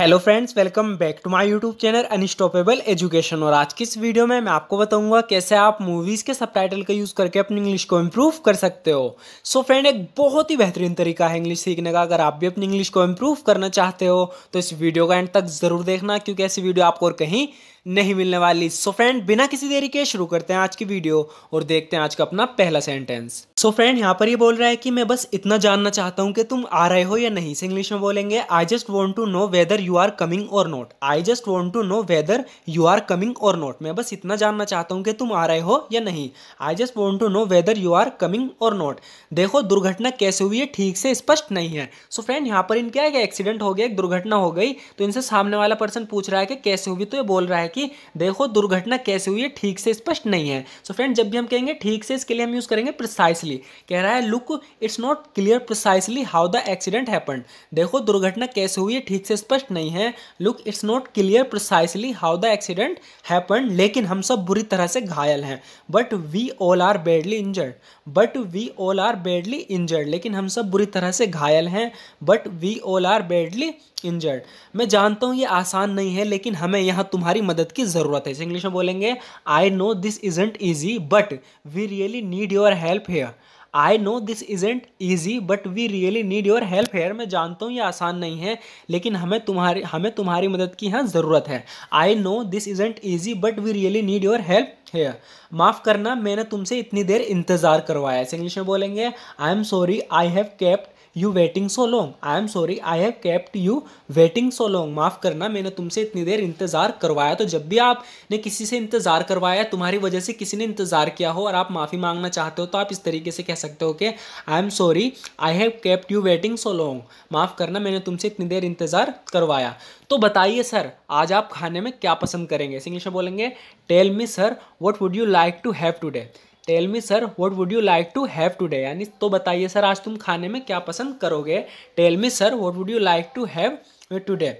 hello friends welcome back to my YouTube channel unstoppable education और आज की इस वीडियो में मैं आपको बताऊंगा कैसे आप मूवीज़ के सबटाइटल का यूज़ करके अपनी इंग्लिश को इम्प्रूव कर सकते हो सो so फ्रेंड एक बहुत ही बेहतरीन तरीका है इंग्लिश सीखने का अगर आप भी अपनी इंग्लिश को इम्प्रूव करना चाहते हो तो इस वीडियो का एंड तक ज़रूर देखना क्योंकि ऐसी वीडियो आपको और कहीं नहीं मिलने वाली सो so फ्रेंड बिना किसी देरी के शुरू करते हैं आज की वीडियो और देखते हैं आज का अपना पहला सेंटेंस सो फ्रेंड यहाँ पर ये बोल रहा है कि मैं बस इतना जानना चाहता हूँ कि तुम आ रहे हो या नहीं इंग्लिश में बोलेंगे I just want to know whether you are coming or not I just want to know whether you are coming or not मैं बस इतना जानना चाहता हूँ कि तुम आ रहे हो या नहीं I just want to know whether you are coming or not देखो दुर्घटना कैसे हुई है ठीक से स्पष्ट नहीं है सो फ्रेंड यहाँ पर इनका एक एक्सीडेंट हो गया एक दुर्घटना हो गई तो इनसे सामने वाला पर्सन पूछ रहा है कि कैसे हुई तो ये बोल रहा है कि देखो दुर्घटना कैसे हुई है ठीक से स्पष्ट नहीं है सो so फ्रेंड जब भी हम कहेंगे ठीक से इसके लिए हम यूज़ करेंगे प्रिसाइसली कह रहा है look it's not clear precisely how the accident happen देखो दुर्घटना कैसे हुई है ठीक से स्पष्ट नहीं है look it's not clear precisely how the accident happen लेकिन हम सब बुरी तरह से घायल हैं but we all are badly injured but we all are badly injured लेकिन हम सब बुरी तरह से घायल हैं but we all are badly injured मैं जानता हूँ ये आसान नहीं है लेकिन हमें यहाँ तुम्हारी मदद मदद की ज़रूरत है इंग्लिश में बोलेंगे I know this isn't easy but we really need your help here I know this isn't easy but we really need your help here मैं जानता हूँ ये आसान नहीं है लेकिन हमें तुम्हारी हमें तुम्हारी मदद की यहाँ ज़रूरत है I know this isn't easy but we really need your help here माफ़ करना मैंने तुमसे इतनी देर इंतज़ार करवाया इंग्लिश में बोलेंगे I am sorry I have kept you waiting so long I am sorry I have kept you waiting so long माफ़ करना मैंने तुमसे इतनी देर इंतज़ार करवाया तो जब भी आपने किसी से इंतज़ार करवाया तुम्हारी वजह से किसी ने इंतज़ार किया हो और आप माफ़ी मांगना चाहते हो तो आप इस तरीके से कह सकते हो कि I am sorry I have kept you waiting so long माफ़ करना मैंने तुमसे इतनी देर इंतज़ार करवाया तो बताइए सर आज आप खाने में क्या पसंद करेंगे इंग्लिश में बोलेंगे tell me sir what would you like to have today tell me sir what would you like to have today यानी तो बताइए सर आज तुम खाने में क्या पसंद करोगे tell me sir what would you like to have today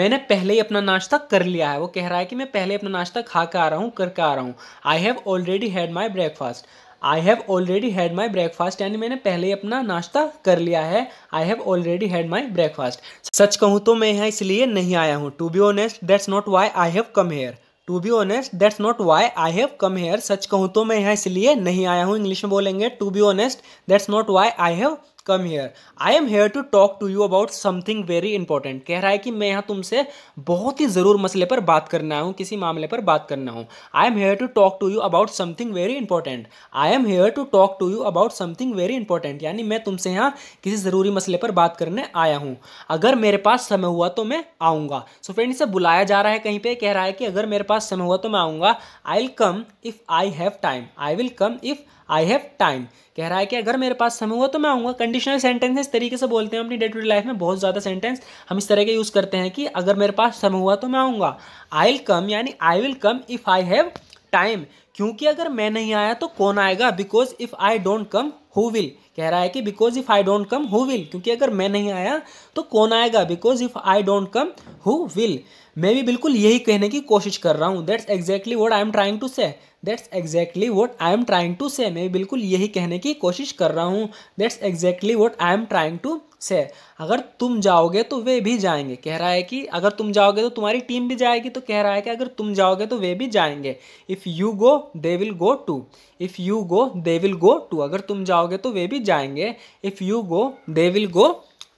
मैंने पहले ही अपना नाश्ता कर लिया है वो कह रहा है कि मैं पहले अपना नाश्ता खा कर आ रहा हूँ करके आ रहा हूँ I have already had my breakfast I have already had my breakfast यानी मैंने पहले ही अपना नाश्ता कर लिया है I have already had my breakfast सच कहूँ तो मैं यहाँ इसलिए नहीं आया हूँ to be honest that's not why I have come here to be honest that's not why I have come here सच कहूँ तो मैं यहाँ इसलिए नहीं आया हूँ इंग्लिश में बोलेंगे to be honest that's not why I have come here I am here to talk to you about something very important कह रहा है कि मैं यहाँ तुमसे बहुत ही ज़रूर मसले पर बात करना हूँ किसी मामले पर बात करना हूँ I am here to talk to you about something very important I am here to talk to you about something very important यानी मैं तुमसे यहाँ किसी ज़रूरी मसले पर बात करने आया हूँ अगर मेरे पास समय हुआ तो मैं आऊँगा सो फ्रेंड इसे बुलाया जा रहा है कहीं पर कह रहा है कि अगर मेरे पास समय हुआ तो मैं आऊँगा I will come if I have time I will come if I have time कह रहा है कि अगर मेरे पास समय हुआ तो मैं आऊँगा कंडीशनल सेंटेंस इस तरीके से बोलते हैं अपनी डे टू डे लाइफ में बहुत ज़्यादा सेंटेंस हम इस तरह के यूज़ करते हैं कि अगर मेरे पास समय हुआ तो मैं आऊँगा आई विल कम यानी I will come if I have time क्योंकि अगर मैं नहीं आया तो कौन आएगा because if I don't come who will कह रहा है कि because if I don't come who will क्योंकि अगर मैं नहीं आया तो कौन आएगा because if I don't come who will मैं भी बिल्कुल यही कहने की कोशिश कर रहा हूँ that's exactly what I am trying to say that's exactly what I am trying to say मैं बिल्कुल यही कहने की कोशिश कर रहा हूँ that's exactly what I am trying to say अगर तुम जाओगे तो वे भी जाएंगे कह रहा है कि अगर तुम जाओगे तो तुम्हारी टीम भी जाएगी तो कह रहा है कि अगर तुम जाओगे तो वे भी जाएंगे if you go they will go too if you go they will go too अगर तुम जाओगे तो वे भी जाएंगे if you go they will go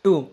too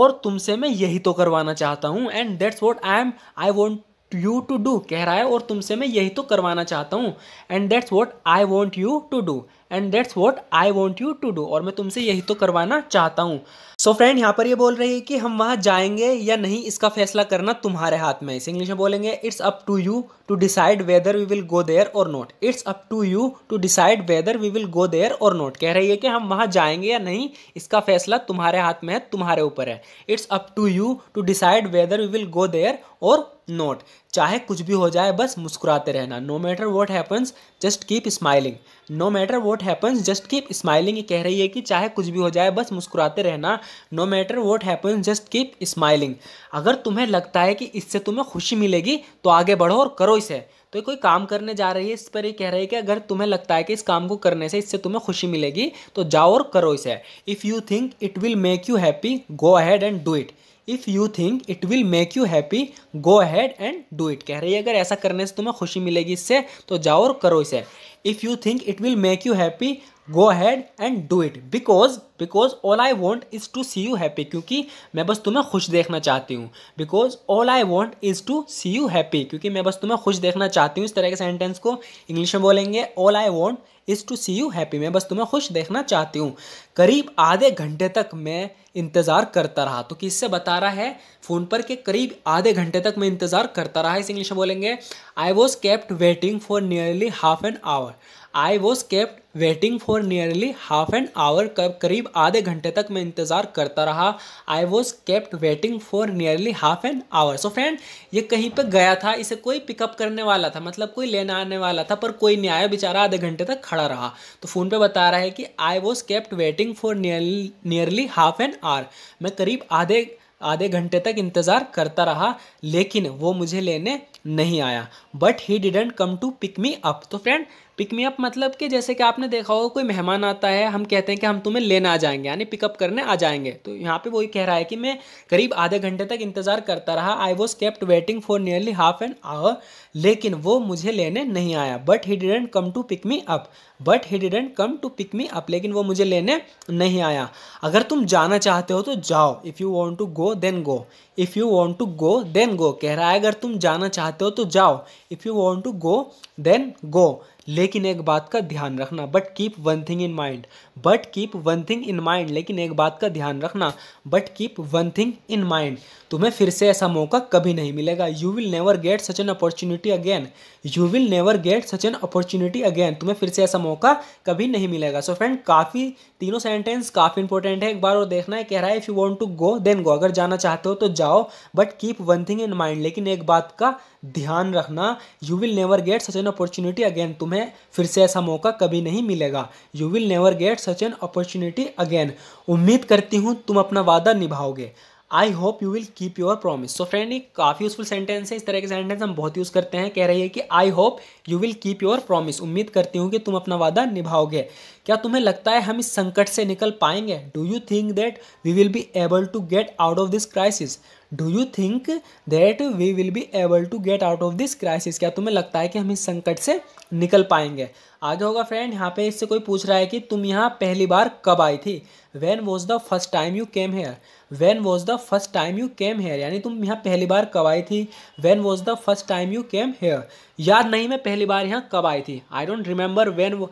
और तुमसे मैं यही तो करवाना चाहता हूँ and that's what I am I want you to do कह रहा है और तुमसे मैं यही तो करवाना चाहता हूँ and that's what I want you to do and that's what I want you to do और मैं तुमसे यही तो करवाना चाहता हूँ सो फ्रेंड यहाँ पर ये बोल रही है कि हम वहाँ जाएंगे या नहीं इसका फैसला करना तुम्हारे हाथ में इस इंग्लिश में बोलेंगे it's up to you to decide whether we will go there or not it's up to you to decide whether we will go there or not कह रही है कि हम वहाँ जाएंगे या नहीं इसका फैसला तुम्हारे हाथ में है तुम्हारे ऊपर है it's up to you to decide whether we will go there or not चाहे कुछ भी हो जाए बस मुस्कुराते रहना no matter what happens just keep smiling no matter what happens just keep smiling ये कह रही है कि चाहे कुछ भी हो जाए बस मुस्कुराते रहना no matter what happens just keep smiling अगर तुम्हें लगता है कि इससे तुम्हें खुशी मिलेगी तो आगे बढ़ो और करो इसे तो ये कोई काम करने जा रही है इस पर ये कह रही है कि अगर तुम्हें लगता है कि इस काम को करने से इससे तुम्हें खुशी मिलेगी तो जाओ और करो इसे if you think it will make you happy go ahead and do it if you think it will make you happy go ahead and do it कह रही है अगर ऐसा करने से तुम्हें खुशी मिलेगी इससे तो जाओ और करो इसे if you think it will make you happy go ahead and do it because because all I want is to see you happy क्योंकि मैं बस तुम्हें खुश देखना चाहती हूँ because all I want is to see you happy क्योंकि मैं बस तुम्हें खुश देखना चाहती हूँ इस तरह के सेंटेंस को इंग्लिश में बोलेंगे all I want is to see you happy मैं बस तुम्हें खुश देखना चाहती हूँ करीब आधे घंटे तक मैं इंतज़ार करता रहा तो किससे बता रहा है फ़ोन पर कि करीब आधे घंटे तक मैं इंतज़ार करता रहा इस इंग्लिश में बोलेंगे I was kept waiting for nearly half an hour I was kept waiting for nearly half an hour करीब आधे घंटे तक मैं इंतज़ार करता रहा I was kept waiting for nearly half an hour so friend ये कहीं पे गया था इसे कोई पिकअप करने वाला था मतलब कोई लेने आने वाला था पर कोई नहीं आया बेचारा आधे घंटे तक खड़ा रहा तो फ़ोन पे बता रहा है कि I was kept waiting for nearly nearly half an hour मैं करीब आधे आधे घंटे तक इंतज़ार करता रहा लेकिन वो मुझे लेने नहीं आया but he didn't come to pick me up तो फ्रेंड अप मतलब कि जैसे कि आपने देखा होगा कोई मेहमान आता है हम कहते हैं कि हम तुम्हें लेने आ जाएंगे यानी पिकअप करने आ जाएंगे तो यहाँ पे वही कह रहा है कि मैं करीब आधे घंटे तक इंतज़ार करता रहा I was kept waiting for nearly half an hour लेकिन वो मुझे लेने नहीं आया but he didn't come to pick me up but he didn't come to pick me up लेकिन वो मुझे लेने नहीं आया अगर तुम जाना चाहते हो तो जाओ if you want to go then go if you want to go then go कह रहा है अगर तुम जाना चाहते हो तो जाओ if you want to go then go लेकिन एक बात का ध्यान रखना but keep one thing in mind but keep one thing in mind लेकिन एक बात का ध्यान रखना but keep one thing in mind तुम्हें फिर से ऐसा मौका कभी नहीं मिलेगा you will never get such an opportunity again you will never get such an opportunity again तुम्हें फिर से ऐसा मौका कभी नहीं मिलेगा सो so फ्रेंड काफ़ी तीनों सेंटेंस काफ़ी इंपॉर्टेंट है एक बार और देखना है कह रहा है if you want to go then go अगर जाना चाहते हो तो जाओ but keep one thing in mind लेकिन एक बात का ध्यान रखना you will never get such an opportunity again तुम्हें तुम्हें फिर से ऐसा मौका कभी नहीं मिलेगा you will never get such an opportunity again उम्मीद करती हूँ तुम अपना वादा निभाओगे I hope you will keep your promise so friend ये काफ़ी यूजफुल सेंटेंस है इस तरह के सेंटेंस हम बहुत यूज़ करते हैं कह रही है कि I hope you will keep your promise उम्मीद करती हूँ कि तुम अपना वादा निभाओगे क्या तुम्हें लगता है हम इस संकट से निकल पाएंगे do you think that we will be able to get out of this crisis do you think that we will be able to get out of this crisis क्या तुम्हें लगता है कि हम इस संकट से निकल पाएंगे आगे होगा फ्रेंड यहाँ पे इससे कोई पूछ रहा है कि तुम यहाँ पहली बार कब आई थी when was the first time you came here when was the first time you came here यानी तुम यहाँ पहली बार कब आई थी when was the first time you came here याद नहीं मैं पहली बार यहाँ कब आई थी I don't remember when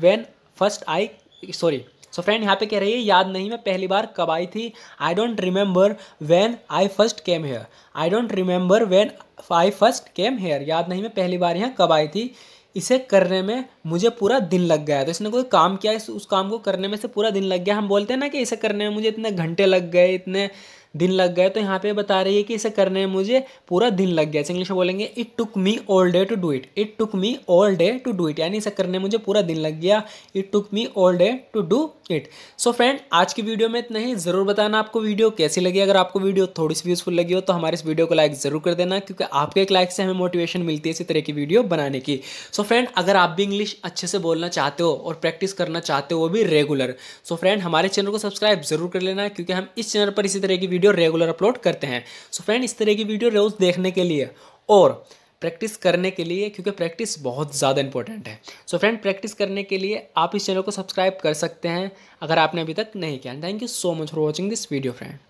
when first I sorry so friend यहाँ पे कह रही है याद नहीं मैं पहली बार कब आई थी I don't remember when I first came here I don't remember when I first came here याद नहीं मैं पहली बार यहाँ कब आई थी इसे करने में मुझे पूरा दिन लग गया तो इसने कोई काम किया इस उस काम को करने में से पूरा दिन लग गया हम बोलते हैं ना कि इसे करने में मुझे इतने घंटे लग गए इतने दिन लग गए तो यहाँ पे बता रही है कि इसे करने में मुझे पूरा दिन लग गया इंग्लिश में बोलेंगे it took me all day to do it it took me all day to do it यानी इसे करने में मुझे पूरा दिन लग गया it took me all day to do it so friend आज की वीडियो में इतना ही ज़रूर बताना आपको वीडियो कैसी लगी अगर आपको वीडियो थोड़ी सी यूज़फुल लगी हो तो हमारे इस वीडियो को लाइक ज़रूर कर देना क्योंकि आपके एक लाइक से हमें मोटिवेशन मिलती है इसी तरह की वीडियो बनाने की सो फ्रेंड अगर आप भी इंग्लिश अच्छे से बोलना चाहते हो और प्रैक्टिस करना चाहते हो वो भी रेगुलर सो फ्रेंड हमारे चैनल को सब्सक्राइब ज़रूर कर लेना क्योंकि हम इस चैनल पर इसी तरह की वीडियो रेगुलर अपलोड करते हैं सो so फ्रेंड इस तरह की वीडियो रोज़ देखने के लिए और प्रैक्टिस करने के लिए क्योंकि प्रैक्टिस बहुत ज़्यादा इंपॉर्टेंट है सो फ्रेंड प्रैक्टिस करने के लिए आप इस चैनल को सब्सक्राइब कर सकते हैं अगर आपने अभी तक नहीं किया thank you so much for watching this video friend